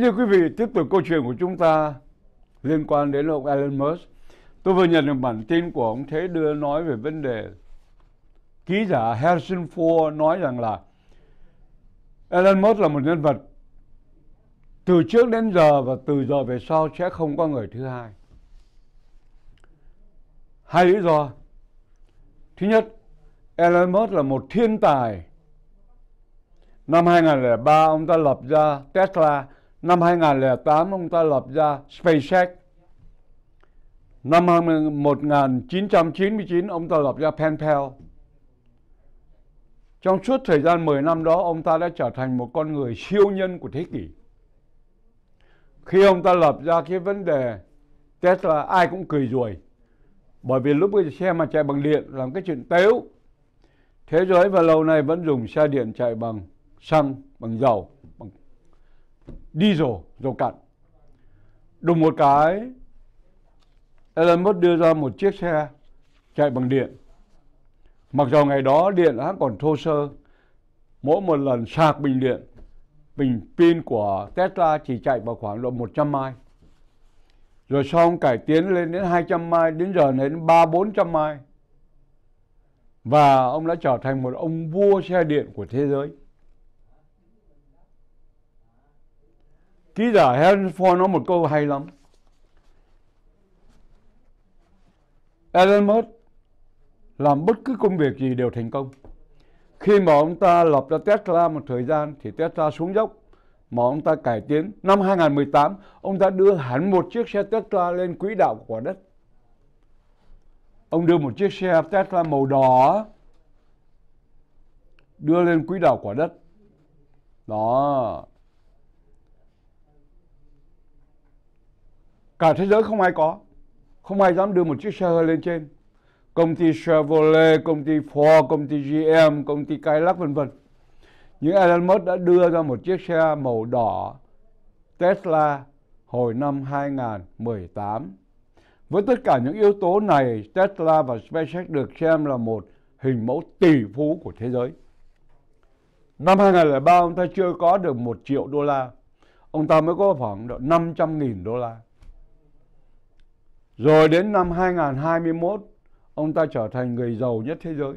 Kính thưa quý vị, tiếp tục câu chuyện của chúng ta liên quan đến ông Elon Musk. Tôi vừa nhận được bản tin của ông Thế Đưa nói về vấn đề ký giả Harrison Ford nói rằng là Elon Musk là một nhân vật từ trước đến giờ và từ giờ về sau sẽ không có người thứ hai. Hai lý do. Thứ nhất, Elon Musk là một thiên tài. Năm 2003 ông ta lập ra Tesla Năm 2008 ông ta lập ra SpaceX. Năm 1999 ông ta lập ra PenPal. Trong suốt thời gian 10 năm đó ông ta đã trở thành một con người siêu nhân của thế kỷ. Khi ông ta lập ra cái vấn đề Tesla ai cũng cười rồi. Bởi vì lúc bây giờ xe mà chạy bằng điện làm cái chuyện tếu. Thế giới và lâu nay vẫn dùng xe điện chạy bằng xăng, bằng dầu diesel, dầu cặn Đùng một cái, Elon Musk đưa ra một chiếc xe chạy bằng điện. Mặc dù ngày đó điện hãng còn thô sơ, mỗi một lần sạc bình điện, bình pin của Tesla chỉ chạy vào khoảng độ 100 mai. Rồi xong cải tiến lên đến 200 mai, đến giờ này đến 3-400 mai. Và ông đã trở thành một ông vua xe điện của thế giới. Ký giả Henry Ford nói một câu hay lắm. Elon Musk làm bất cứ công việc gì đều thành công. Khi mà ông ta lập ra Tesla một thời gian thì Tesla xuống dốc mà ông ta cải tiến. Năm 2018, ông ta đưa hẳn một chiếc xe Tesla lên quỹ đạo của quả đất. Ông đưa một chiếc xe Tesla màu đỏ đưa lên quỹ đạo quả đất. Đó, Cả thế giới không ai có. Không ai dám đưa một chiếc xe hơi lên trên. Công ty Chevrolet, công ty Ford, công ty GM, công ty Cadillac vân vân. Những Elon Musk đã đưa ra một chiếc xe màu đỏ Tesla hồi năm 2018. Với tất cả những yếu tố này, Tesla và SpaceX được xem là một hình mẫu tỷ phú của thế giới. Năm 2003, ông ta chưa có được một triệu đô la. Ông ta mới có khoảng độ 500.000 đô la. Rồi đến năm 2021, ông ta trở thành người giàu nhất thế giới.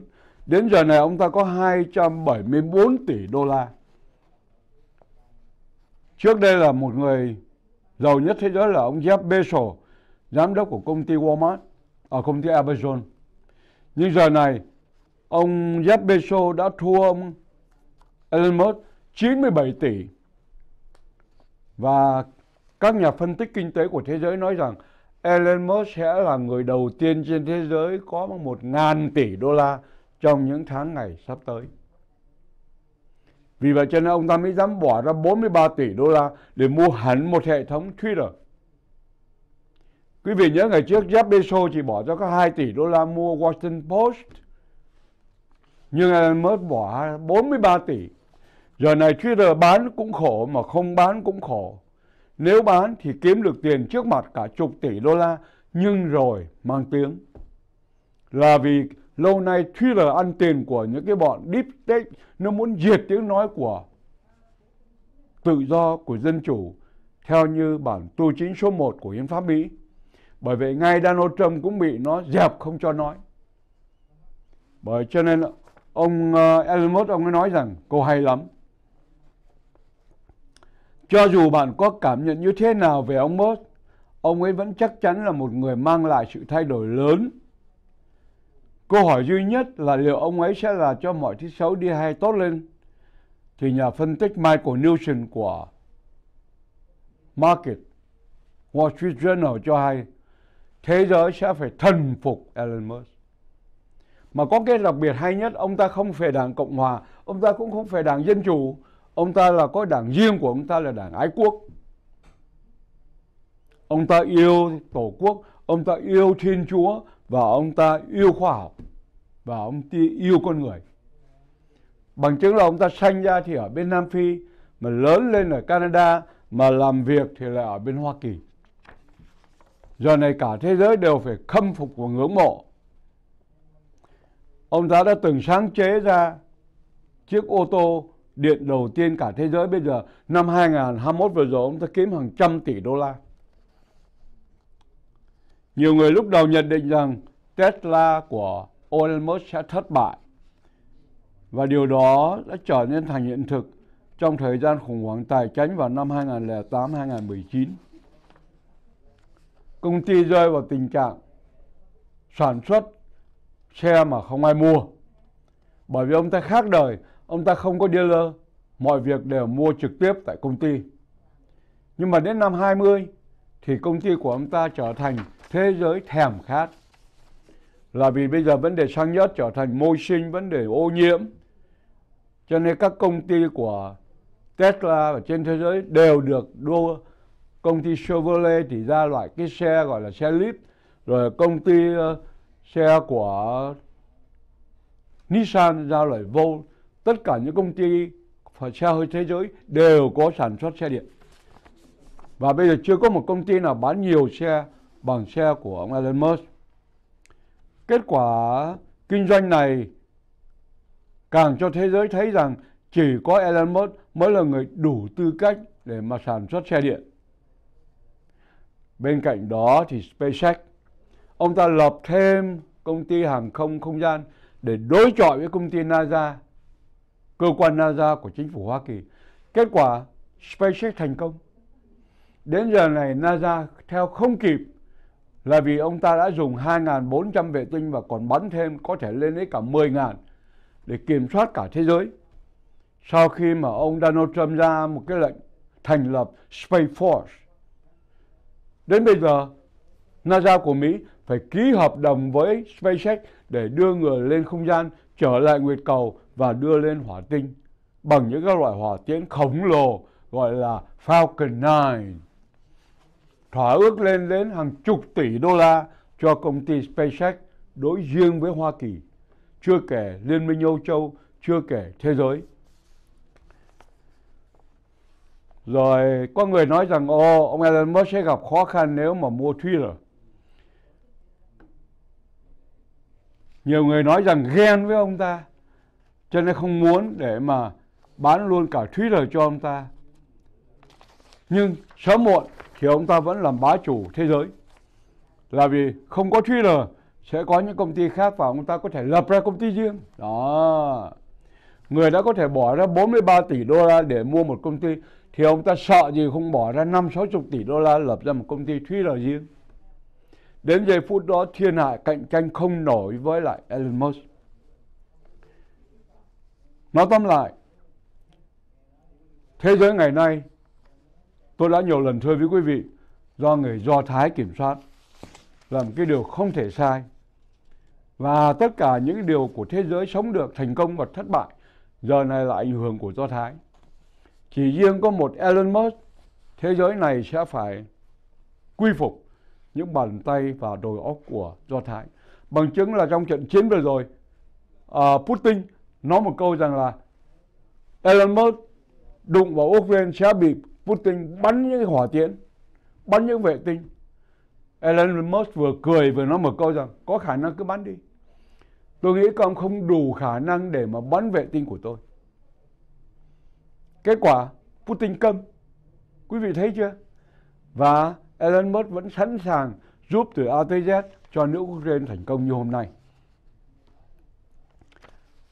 Đến giờ này ông ta có 274 tỷ đô la. Trước đây là một người giàu nhất thế giới là ông Jeff Bezos, giám đốc của công ty Walmart ở à, công ty Amazon. Nhưng giờ này ông Jeff Bezos đã thua ông Elon Musk 97 tỷ. Và các nhà phân tích kinh tế của thế giới nói rằng Elon Musk sẽ là người đầu tiên trên thế giới có 1.000 tỷ đô la trong những tháng ngày sắp tới. Vì vậy cho nên ông ta mới dám bỏ ra 43 tỷ đô la để mua hẳn một hệ thống Twitter. Quý vị nhớ ngày trước Jeff Bezos chỉ bỏ ra có 2 tỷ đô la mua Washington Post. Nhưng Elon Musk bỏ 43 tỷ. Giờ này Twitter bán cũng khổ mà không bán cũng khổ. Nếu bán thì kiếm được tiền trước mặt cả chục tỷ đô la nhưng rồi mang tiếng. Là vì lâu nay Twitter ăn tiền của những cái bọn deep state nó muốn diệt tiếng nói của tự do của dân chủ theo như bản tu chính số 1 của hiến pháp Mỹ. Bởi vậy ngay Donald Trump cũng bị nó dẹp không cho nói. Bởi cho nên ông ờ, Elon Musk ông ấy nói rằng cô hay lắm. Cho dù bạn có cảm nhận như thế nào về ông Musk, ông ấy vẫn chắc chắn là một người mang lại sự thay đổi lớn. Câu hỏi duy nhất là liệu ông ấy sẽ là cho mọi thứ xấu đi hay tốt lên? Thì nhà phân tích Michael Nielsen của Market Wall Street Journal cho hay thế giới sẽ phải thần phục Elon Musk. Mà có cái đặc biệt hay nhất, ông ta không phải đảng Cộng Hòa, ông ta cũng không phải đảng Dân Chủ, Ông ta là có đảng riêng của ông ta là đảng ái quốc. Ông ta yêu Tổ quốc, ông ta yêu Thiên Chúa và ông ta yêu khoa học và ông ta yêu con người. Bằng chứng là ông ta sanh ra thì ở bên Nam Phi, mà lớn lên ở Canada, mà làm việc thì lại ở bên Hoa Kỳ. Giờ này cả thế giới đều phải khâm phục và ngưỡng mộ. Ông ta đã từng sáng chế ra chiếc ô tô điện đầu tiên cả thế giới bây giờ năm 2021 vừa rồi ông ta kiếm hàng trăm tỷ đô la. Nhiều người lúc đầu nhận định rằng Tesla của Elon Musk sẽ thất bại và điều đó đã trở nên thành hiện thực trong thời gian khủng hoảng tài chính vào năm 2008-2019. Công ty rơi vào tình trạng sản xuất xe mà không ai mua bởi vì ông ta khác đời ông ta không có dealer, mọi việc đều mua trực tiếp tại công ty. Nhưng mà đến năm 20 thì công ty của ông ta trở thành thế giới thèm khát. Là vì bây giờ vấn đề xăng nhất trở thành môi sinh, vấn đề ô nhiễm. Cho nên các công ty của Tesla ở trên thế giới đều được đua công ty Chevrolet thì ra loại cái xe gọi là xe lip rồi công ty uh, xe của Nissan ra loại Volt tất cả những công ty xe hơi thế giới đều có sản xuất xe điện và bây giờ chưa có một công ty nào bán nhiều xe bằng xe của ông Elon Musk kết quả kinh doanh này càng cho thế giới thấy rằng chỉ có Elon Musk mới là người đủ tư cách để mà sản xuất xe điện. Bên cạnh đó thì SpaceX, ông ta lập thêm công ty hàng không không gian để đối chọi với công ty NASA cơ quan NASA của chính phủ Hoa Kỳ. Kết quả SpaceX thành công. Đến giờ này NASA theo không kịp là vì ông ta đã dùng 2.400 vệ tinh và còn bắn thêm có thể lên đến cả 10.000 để kiểm soát cả thế giới. Sau khi mà ông Donald Trump ra một cái lệnh thành lập Space Force. Đến bây giờ, NASA của Mỹ phải ký hợp đồng với SpaceX để đưa người lên không gian trở lại Nguyệt Cầu và đưa lên hỏa tinh bằng những các loại hỏa tiễn khổng lồ gọi là Falcon 9. Thỏa ước lên đến hàng chục tỷ đô la cho công ty SpaceX đối riêng với Hoa Kỳ, chưa kể Liên minh Âu Châu, chưa kể thế giới. Rồi có người nói rằng ô ông Elon Musk sẽ gặp khó khăn nếu mà mua Twitter. Nhiều người nói rằng ghen với ông ta cho nên không muốn để mà bán luôn cả Twitter cho ông ta. Nhưng sớm muộn thì ông ta vẫn làm bá chủ thế giới. Là vì không có Twitter sẽ có những công ty khác và ông ta có thể lập ra công ty riêng. Đó. Người đã có thể bỏ ra 43 tỷ đô la để mua một công ty thì ông ta sợ gì không bỏ ra 5 60 tỷ đô la lập ra một công ty Twitter riêng. Đến giây phút đó thiên hạ cạnh tranh không nổi với lại Elon Musk. Nói tóm lại, thế giới ngày nay, tôi đã nhiều lần thưa với quý vị, do người Do Thái kiểm soát là một cái điều không thể sai. Và tất cả những điều của thế giới sống được thành công và thất bại giờ này là ảnh hưởng của Do Thái. Chỉ riêng có một Elon Musk, thế giới này sẽ phải quy phục những bàn tay và đồi óc của Do Thái. Bằng chứng là trong trận chiến vừa rồi, uh, Putin nói một câu rằng là Elon Musk đụng vào Ukraine sẽ bị Putin bắn những hỏa tiễn, bắn những vệ tinh. Elon Musk vừa cười vừa nói một câu rằng có khả năng cứ bắn đi. Tôi nghĩ các ông không đủ khả năng để mà bắn vệ tinh của tôi. Kết quả Putin câm. Quý vị thấy chưa? Và Elon Musk vẫn sẵn sàng giúp từ A tới Z cho nước Ukraine thành công như hôm nay.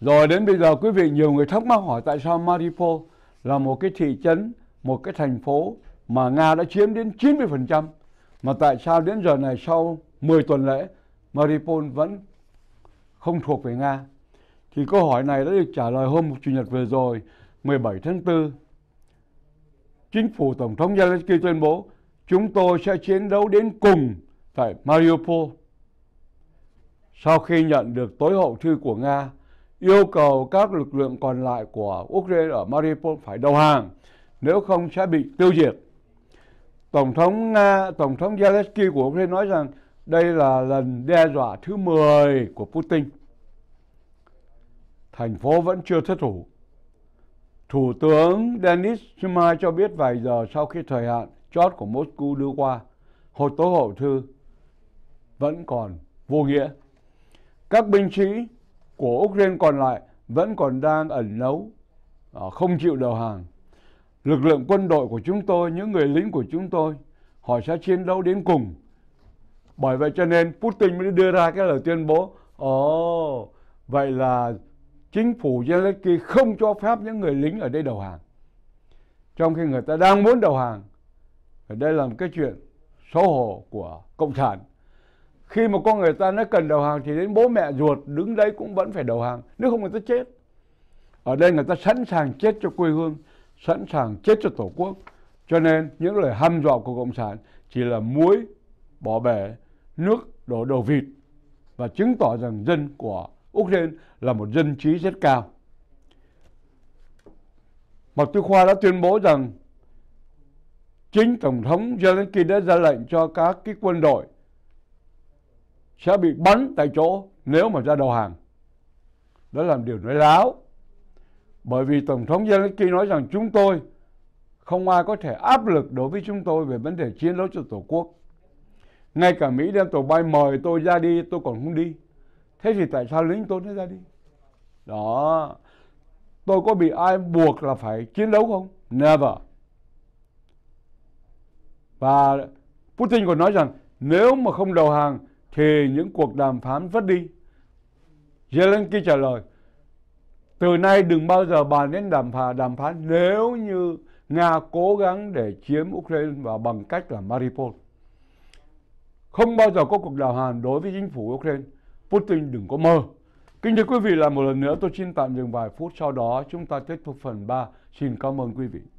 Rồi đến bây giờ quý vị nhiều người thắc mắc hỏi tại sao Mariupol là một cái thị trấn, một cái thành phố mà Nga đã chiếm đến 90% mà tại sao đến giờ này sau 10 tuần lễ Mariupol vẫn không thuộc về Nga? Thì câu hỏi này đã được trả lời hôm Chủ nhật vừa rồi 17 tháng 4. Chính phủ Tổng thống Zelensky tuyên bố chúng tôi sẽ chiến đấu đến cùng tại Mariupol. Sau khi nhận được tối hậu thư của Nga yêu cầu các lực lượng còn lại của Ukraine ở Mariupol phải đầu hàng, nếu không sẽ bị tiêu diệt. Tổng thống Nga, Tổng thống Zelensky của Ukraine nói rằng đây là lần đe dọa thứ 10 của Putin. Thành phố vẫn chưa thất thủ. Thủ tướng Denis Shima cho biết vài giờ sau khi thời hạn chót của Moscow đưa qua, hồi tố hậu thư vẫn còn vô nghĩa. Các binh sĩ của Ukraine còn lại vẫn còn đang ẩn nấu, à, không chịu đầu hàng. Lực lượng quân đội của chúng tôi, những người lính của chúng tôi, họ sẽ chiến đấu đến cùng. Bởi vậy cho nên Putin mới đưa ra cái lời tuyên bố, ồ, oh, vậy là chính phủ Zelensky không cho phép những người lính ở đây đầu hàng. Trong khi người ta đang muốn đầu hàng, đây là một cái chuyện xấu hổ của Cộng sản khi mà con người ta nó cần đầu hàng thì đến bố mẹ ruột đứng đấy cũng vẫn phải đầu hàng nếu không người ta chết ở đây người ta sẵn sàng chết cho quê hương sẵn sàng chết cho tổ quốc cho nên những lời hăm dọa của cộng sản chỉ là muối bỏ bể nước đổ đầu vịt và chứng tỏ rằng dân của Ukraine là một dân trí rất cao. Mạc Tư Khoa đã tuyên bố rằng chính Tổng thống Zelensky đã ra lệnh cho các cái quân đội sẽ bị bắn tại chỗ nếu mà ra đầu hàng. Đó là điều nói láo. Bởi vì Tổng thống Zelensky nói rằng chúng tôi không ai có thể áp lực đối với chúng tôi về vấn đề chiến đấu cho Tổ quốc. Ngay cả Mỹ đem tàu bay mời tôi ra đi, tôi còn không đi. Thế thì tại sao lính tôi nó ra đi? Đó. Tôi có bị ai buộc là phải chiến đấu không? Never. Và Putin còn nói rằng nếu mà không đầu hàng thì những cuộc đàm phán vất đi. Zelensky trả lời, từ nay đừng bao giờ bàn đến đàm phán, đàm phán nếu như Nga cố gắng để chiếm Ukraine và bằng cách là Mariupol. Không bao giờ có cuộc đàm hàn đối với chính phủ Ukraine. Putin đừng có mơ. Kính thưa quý vị, là một lần nữa tôi xin tạm dừng vài phút, sau đó chúng ta tiếp tục phần 3. Xin cảm ơn quý vị.